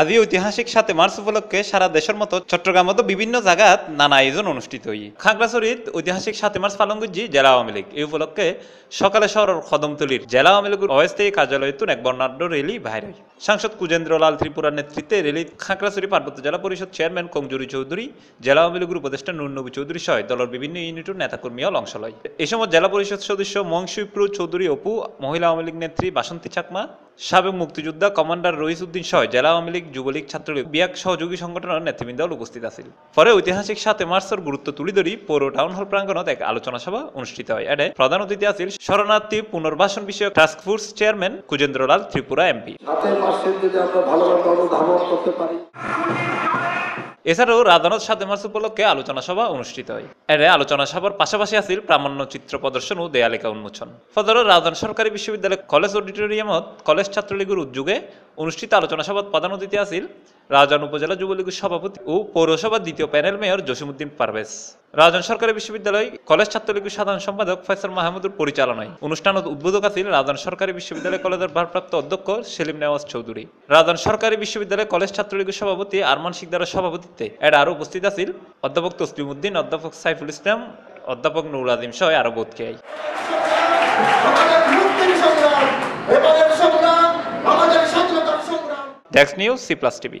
আজি ঐতিহাসিক সাথে মার্চ উপলক্ষে সারা দেশের মতো মতো বিভিন্ন জায়গাত নানা আয়োজন অনুষ্ঠিত হই খাগড়াছড়িত ঐতিহাসিক সাথে মার্চ পালনগুজি জেলা আওয়ামী লীগ এই উপলক্ষে সকালে শহরের কদমতলীর জেলা আওয়ামী লীগের অস্থায়ী কার্যালয়তুন এক বর্ণাঢ্য রেলি বাইর হয় সাংসদ কুজেন্দ্রলাল ত্রিপুরার নেতৃত্বে রেলি খাগড়াছড়ি পার্বত্য জেলা পরিষদ চেয়ারম্যান কমজুরি চৌধুরী জেলা আওয়ামী লীগের উপদেষ্টা নুরনবী চৌধুরী সহ দলের বিভিন্ন ইউনিটের নেতাকর্মীও অংশ লয় এই সময় জেলা পরিষদ সদস্য মংসুইপ্রু চৌধুরী অপু মহিলা আওয়ামী লীগ নেত্রী বাসন্তী চাকমা সাবেক মুক্তিযোদ্ধা কমান্ডার রইস উদ্দিন সহ জেলা আওয়ামী লীগ যুবলীগ ছাত্রলীগ বিয়াক সহযোগী সংগঠনের নেতৃবৃন্দল উপস্থিত আছিল পরে ঐতিহাসিক সাতে মার্চের গুরুত্ব তুলি ধরি পৌর টাউন হল প্রাঙ্গণত এক আলোচনা সভা অনুষ্ঠিত হয় এডে প্রধান অতিথি আছিল শরণার্থী পুনর্বাসন বিষয়ক task force chairman Kujendralal Tripura MP সাতে মার্চের যদি আমরা ভালোভাবে করতে পারি এছাড়াও রাধানাথ সাদে মার্চ উপলক্ষে আলোচনা সভা অনুষ্ঠিত হয় এর আলোচনা সভার পাশাপাশি আছিল প্রামাণ্য চিত্র প্রদর্শন ও দেয়ালিকা উন্মোচন ফদর রাজধানী সরকারি বিশ্ববিদ্যালয় কলেজ অডিটোরিয়ামত কলেজ ছাত্রলীগের উদ্যোগে অনুষ্ঠিত আলোচনা সভাত প্রধান অতিথি আছিল রাজান উপজেলা যুবলীগের সভাপতি ও পৌরসভার দ্বিতীয় প্যানেল মেয়র জসিমুদ্দিন পারভেজ রাজন সরকারি বিশ্ববিদ্যালয় কলেজ ছাত্রলীগের সাধারণ সম্পাদক ফয়সাল মাহমুদুর পরিচালনায় অনুষ্ঠান উদ্বোধক আছেন রাজন সরকারি বিশ্ববিদ্যালয় কলেজের ভারপ্রাপ্ত অধ্যক্ষ সেলিম নেওয়াজ চৌধুরী রাজন সরকারি বিশ্ববিদ্যালয় কলেজ ছাত্রলীগের সভাপতি আরমান সিকদারের সভাপতিত্বে এর আরও উপস্থিত আছিল অধ্যাপক তসলিম উদ্দিন অধ্যাপক সাইফুল ইসলাম অধ্যাপক নুর আজিম সহ আরও বোধকে ডেক্স নিউজ সি প্লাস টিভি